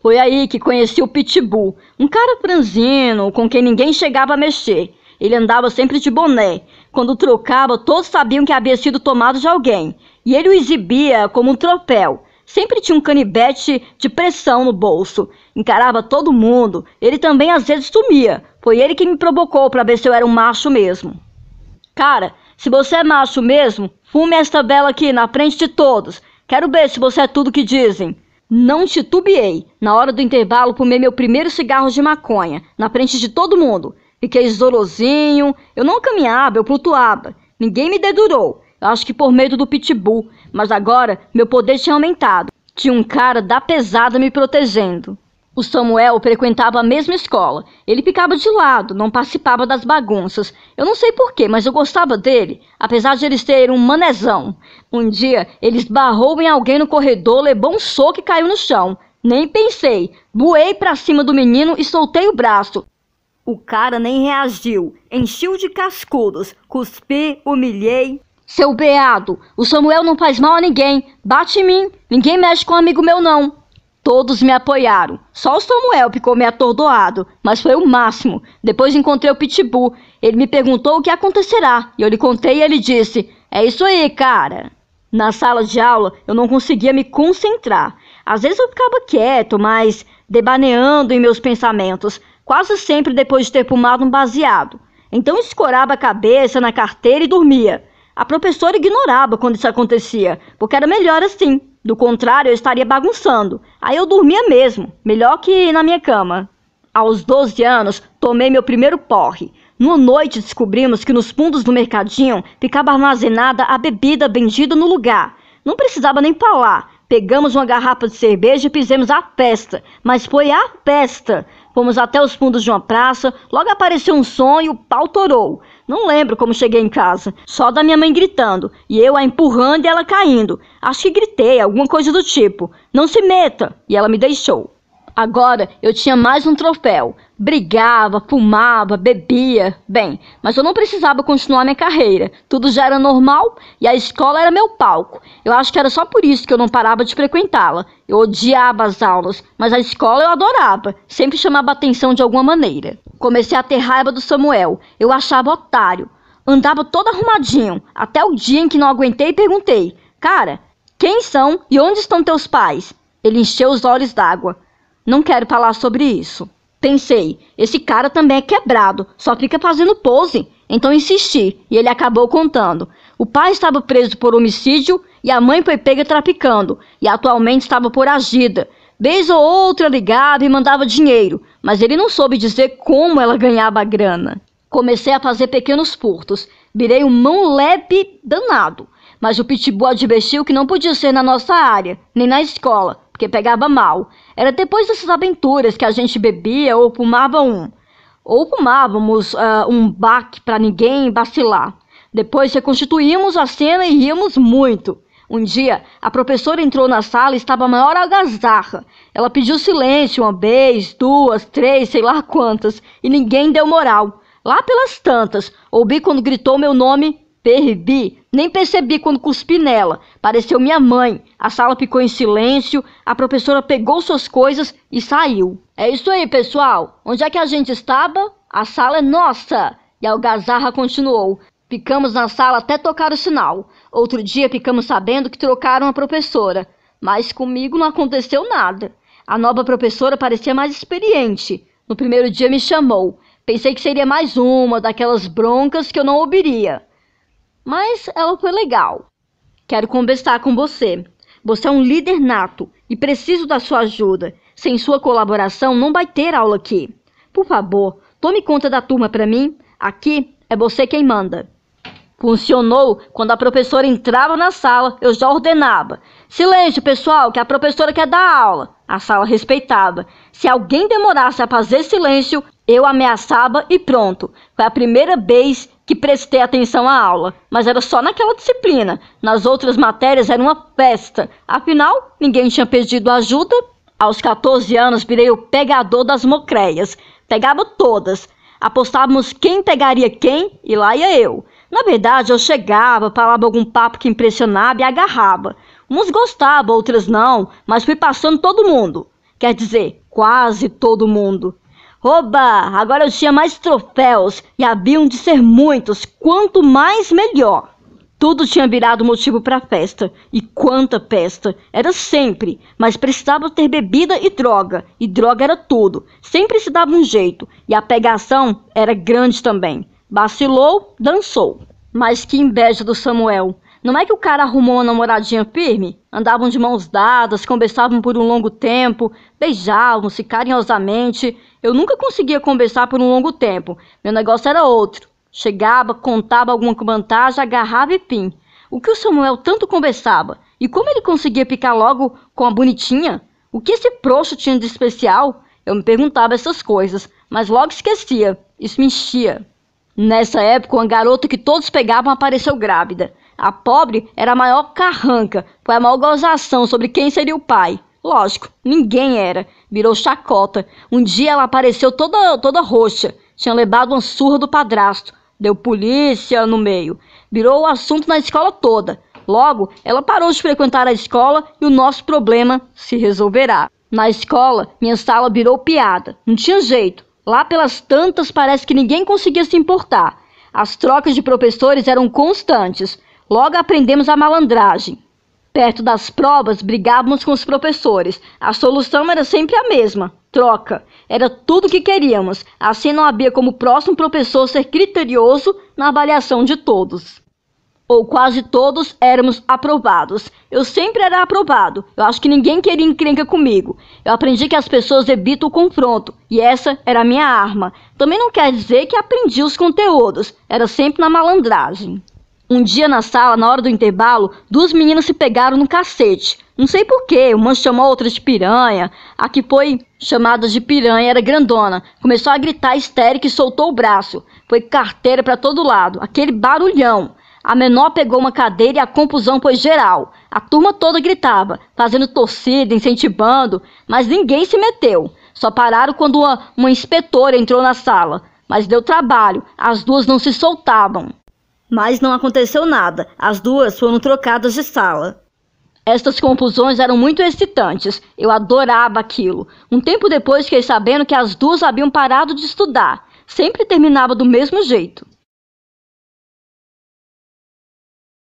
Foi aí que conheci o Pitbull, um cara franzino com quem ninguém chegava a mexer. Ele andava sempre de boné. Quando trocava, todos sabiam que havia sido tomado de alguém. E ele o exibia como um tropel. Sempre tinha um canibete de pressão no bolso. Encarava todo mundo. Ele também às vezes sumia. Foi ele que me provocou para ver se eu era um macho mesmo. Cara, se você é macho mesmo, fume esta bela aqui na frente de todos. Quero ver se você é tudo que dizem. Não titubeei. Na hora do intervalo, fumei meu primeiro cigarro de maconha, na frente de todo mundo. Fiquei zorozinho. Eu não caminhava, eu flutuava. Ninguém me dedurou. Eu acho que por medo do pitbull. Mas agora, meu poder tinha aumentado. Tinha um cara da pesada me protegendo. O Samuel frequentava a mesma escola. Ele ficava de lado, não participava das bagunças. Eu não sei porquê, mas eu gostava dele, apesar de eles terem um manezão. Um dia, ele esbarrou em alguém no corredor, levou um soco e caiu no chão. Nem pensei. Voei para cima do menino e soltei o braço. O cara nem reagiu. Enchiu de cascudos. Cuspi, humilhei. Seu beado, o Samuel não faz mal a ninguém. Bate em mim. Ninguém mexe com um amigo meu, não. Todos me apoiaram. Só o Samuel ficou me atordoado, mas foi o máximo. Depois encontrei o Pitbull. Ele me perguntou o que acontecerá, e eu lhe contei e ele disse: É isso aí, cara. Na sala de aula, eu não conseguia me concentrar. Às vezes eu ficava quieto, mas debaneando em meus pensamentos, quase sempre depois de ter fumado um baseado. Então escorava a cabeça na carteira e dormia. A professora ignorava quando isso acontecia, porque era melhor assim. Do contrário, eu estaria bagunçando. Aí eu dormia mesmo, melhor que na minha cama. Aos 12 anos, tomei meu primeiro porre. Numa noite descobrimos que nos fundos do mercadinho ficava armazenada a bebida vendida no lugar. Não precisava nem falar. Pegamos uma garrafa de cerveja e fizemos a festa. Mas foi a festa. Fomos até os fundos de uma praça, logo apareceu um sonho, o pau torou. Não lembro como cheguei em casa. Só da minha mãe gritando, e eu a empurrando e ela caindo. Acho que gritei, alguma coisa do tipo. Não se meta! E ela me deixou. Agora eu tinha mais um troféu. Brigava, fumava, bebia. Bem, mas eu não precisava continuar minha carreira. Tudo já era normal e a escola era meu palco. Eu acho que era só por isso que eu não parava de frequentá-la. Eu odiava as aulas, mas a escola eu adorava. Sempre chamava atenção de alguma maneira. Comecei a ter raiva do Samuel. Eu achava otário. Andava todo arrumadinho, até o dia em que não aguentei e perguntei: Cara, quem são e onde estão teus pais? Ele encheu os olhos d'água. Não quero falar sobre isso. Pensei, esse cara também é quebrado, só fica fazendo pose. Então insisti e ele acabou contando. O pai estava preso por homicídio e a mãe foi pega traficando e atualmente estava por agida. Vez ou outra ligava e mandava dinheiro, mas ele não soube dizer como ela ganhava a grana. Comecei a fazer pequenos furtos, virei um mão leve danado. Mas o Pitbull advertiu que não podia ser na nossa área, nem na escola, porque pegava mal. Era depois dessas aventuras que a gente bebia ou fumava um. Ou fumávamos uh, um baque para ninguém vacilar. Depois reconstituímos a cena e ríamos muito. Um dia, a professora entrou na sala e estava a maior algazarra. Ela pediu silêncio uma vez, duas, três, sei lá quantas, e ninguém deu moral. Lá pelas tantas, ouvi quando gritou meu nome: Perbi, nem percebi quando cuspi nela. Pareceu minha mãe. A sala ficou em silêncio, a professora pegou suas coisas e saiu. É isso aí, pessoal. Onde é que a gente estava? A sala é nossa. E a algazarra continuou. Ficamos na sala até tocar o sinal. Outro dia ficamos sabendo que trocaram a professora. Mas comigo não aconteceu nada. A nova professora parecia mais experiente. No primeiro dia me chamou. Pensei que seria mais uma daquelas broncas que eu não ouviria mas ela foi legal. Quero conversar com você. Você é um líder nato e preciso da sua ajuda. Sem sua colaboração, não vai ter aula aqui. Por favor, tome conta da turma para mim. Aqui é você quem manda. Funcionou quando a professora entrava na sala, eu já ordenava. Silêncio, pessoal, que a professora quer dar aula. A sala respeitava. Se alguém demorasse a fazer silêncio, eu ameaçava e pronto. Foi a primeira vez que prestei atenção à aula, mas era só naquela disciplina. Nas outras matérias era uma festa. Afinal, ninguém tinha pedido ajuda. Aos 14 anos virei o pegador das mocreias. Pegava todas. Apostávamos quem pegaria quem e lá ia eu. Na verdade, eu chegava, falava algum papo que impressionava e agarrava. Uns gostavam, outras não, mas fui passando todo mundo. Quer dizer, quase todo mundo. Oba! Agora eu tinha mais troféus e haviam de ser muitos, quanto mais melhor. Tudo tinha virado motivo para festa, e quanta festa! Era sempre, mas precisava ter bebida e droga, e droga era tudo. Sempre se dava um jeito, e a pegação era grande também. Vacilou, dançou. Mas que inveja do Samuel! Não é que o cara arrumou uma namoradinha firme? Andavam de mãos dadas, conversavam por um longo tempo, beijavam-se carinhosamente. Eu nunca conseguia conversar por um longo tempo. Meu negócio era outro. Chegava, contava alguma vantagem, agarrava e pim. O que o Samuel tanto conversava? E como ele conseguia picar logo com a bonitinha? O que esse proxo tinha de especial? Eu me perguntava essas coisas, mas logo esquecia. Isso me enchia. Nessa época, uma garota que todos pegavam apareceu grávida. A pobre era a maior carranca, foi a maior gozação sobre quem seria o pai. Lógico, ninguém era. Virou chacota. Um dia ela apareceu toda, toda roxa. Tinha levado uma surra do padrasto. Deu polícia no meio. Virou o assunto na escola toda. Logo, ela parou de frequentar a escola e o nosso problema se resolverá. Na escola, minha sala virou piada. Não tinha jeito. Lá pelas tantas, parece que ninguém conseguia se importar. As trocas de professores eram constantes. Logo aprendemos a malandragem. Perto das provas, brigávamos com os professores. A solução era sempre a mesma: troca. Era tudo o que queríamos. Assim não havia como o próximo professor ser criterioso na avaliação de todos. Ou quase todos éramos aprovados. Eu sempre era aprovado. Eu acho que ninguém queria encrenca comigo. Eu aprendi que as pessoas evitam o confronto, e essa era a minha arma. Também não quer dizer que aprendi os conteúdos, era sempre na malandragem. Um dia na sala, na hora do intervalo, duas meninas se pegaram no cacete. Não sei porquê, uma chamou a outra de piranha. A que foi chamada de piranha era grandona. Começou a gritar histérica e soltou o braço. Foi carteira para todo lado, aquele barulhão. A menor pegou uma cadeira e a confusão foi geral. A turma toda gritava, fazendo torcida, incentivando, mas ninguém se meteu. Só pararam quando uma, uma inspetora entrou na sala. Mas deu trabalho, as duas não se soltavam. Mas não aconteceu nada. As duas foram trocadas de sala. Estas conclusões eram muito excitantes. Eu adorava aquilo. Um tempo depois fiquei sabendo que as duas haviam parado de estudar. Sempre terminava do mesmo jeito.